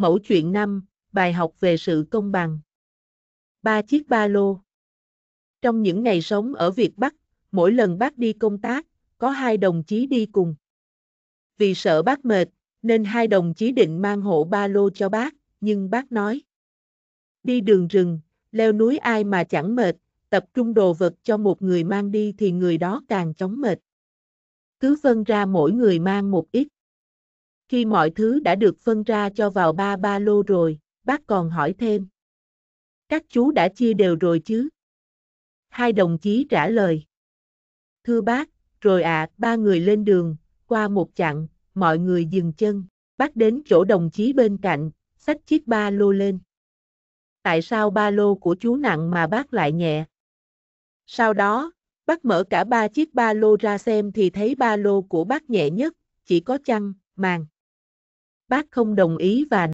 Mẫu chuyện 5, bài học về sự công bằng. Ba chiếc ba lô. Trong những ngày sống ở Việt Bắc, mỗi lần bác đi công tác, có hai đồng chí đi cùng. Vì sợ bác mệt, nên hai đồng chí định mang hộ ba lô cho bác, nhưng bác nói. Đi đường rừng, leo núi ai mà chẳng mệt, tập trung đồ vật cho một người mang đi thì người đó càng chóng mệt. Cứ phân ra mỗi người mang một ít. Khi mọi thứ đã được phân ra cho vào ba ba lô rồi, bác còn hỏi thêm. Các chú đã chia đều rồi chứ? Hai đồng chí trả lời. Thưa bác, rồi ạ, à, ba người lên đường, qua một chặng, mọi người dừng chân, bác đến chỗ đồng chí bên cạnh, xách chiếc ba lô lên. Tại sao ba lô của chú nặng mà bác lại nhẹ? Sau đó, bác mở cả ba chiếc ba lô ra xem thì thấy ba lô của bác nhẹ nhất, chỉ có chăn, màn bác không đồng ý và